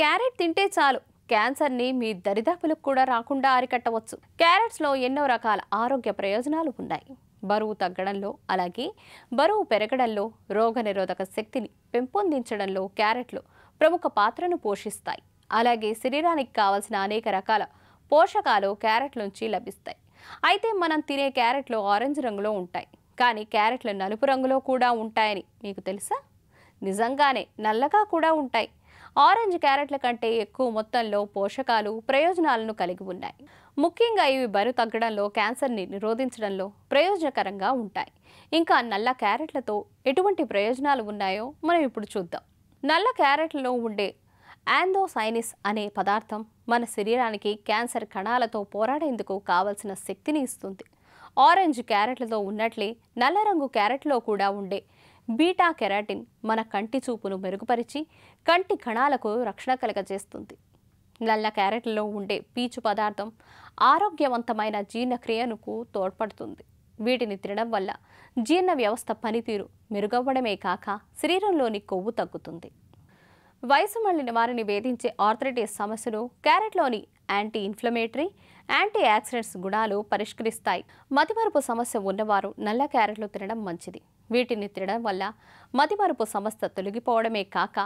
carrot తింటే చాలు క్యాన్సర్ని మీ దరిదాపులకు కూడా రాకుండా అరికట్టవచ్చు క్యారెట్స్లో ఎన్నో రకాల ఆరోగ్య ప్రయోజనాలు ఉన్నాయి బరువు తగ్గడంలో అలాగే బరువు పెరగడంలో రోగనిరోధక శక్తిని పెంపొందించడంలో క్యారెట్లు ప్రముఖ పాత్రను పోషిస్తాయి అలాగే శరీరానికి కావలసిన అనేక రకాల పోషకాలు క్యారెట్ నుంచి లభిస్తాయి అయితే మనం తినే క్యారెట్లు ఆరెంజ్ రంగులో ఉంటాయి కానీ క్యారెట్లు నలుపు రంగులో కూడా ఉంటాయని మీకు తెలుసా నిజంగానే నల్లగా కూడా ఉంటాయి ఆరెంజ్ క్యారెట్ల కంటే ఎక్కువ మొత్తంలో పోషకాలు ప్రయోజనాలను కలిగి ఉన్నాయి ముఖ్యంగా ఇవి బరువు తగ్గడంలో క్యాన్సర్ని నిరోధించడంలో ప్రయోజనకరంగా ఉంటాయి ఇంకా నల్ల క్యారెట్లతో ఎటువంటి ప్రయోజనాలు ఉన్నాయో మనం ఇప్పుడు చూద్దాం నల్ల క్యారెట్లలో ఉండే యాందోసైనిస్ అనే పదార్థం మన శరీరానికి క్యాన్సర్ కణాలతో పోరాడేందుకు కావలసిన శక్తిని ఇస్తుంది ఆరెంజ్ క్యారెట్లతో ఉన్నట్లే నల్ల రంగు క్యారెట్లో కూడా ఉండే బీటా కెరాటిన్ మన కంటి చూపును మెరుగుపరిచి కంటి కణాలకు రక్షణ కలగజేస్తుంది నల్ల క్యారెట్లో ఉండే పీచు పదార్థం ఆరోగ్యవంతమైన జీర్ణక్రియనుకు తోడ్పడుతుంది వీటిని తినడం వల్ల జీర్ణ వ్యవస్థ పనితీరు మెరుగవ్వడమే కాక శరీరంలోని కొవ్వు తగ్గుతుంది వయసు మళ్ళిన వారిని వేధించే ఆర్థరైటిస్ సమస్యను క్యారెట్లోని యాంటీ ఇన్ఫ్లమేటరీ యాంటీ యాక్సిడెంట్స్ గుణాలు పరిష్కరిస్తాయి మతిమరుపు సమస్య ఉన్నవారు నల్ల క్యారెట్లు తినడం మంచిది వీటిని తినడం వల్ల మతిమరుపు సమస్య తొలగిపోవడమే కాక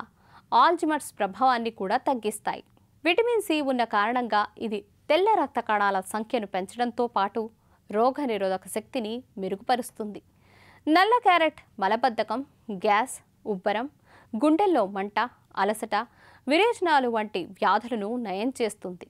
ఆల్జిమర్స్ ప్రభావాన్ని కూడా తగ్గిస్తాయి విటమిన్ సి ఉన్న కారణంగా ఇది తెల్ల రక్త కణాల సంఖ్యను పెంచడంతో పాటు రోగనిరోధక శక్తిని మెరుగుపరుస్తుంది నల్ల క్యారెట్ మలబద్ధకం గ్యాస్ ఉబ్బరం గుండెల్లో మంట అలసట విరేచనాలు వంటి వ్యాధులను నయం చేస్తుంది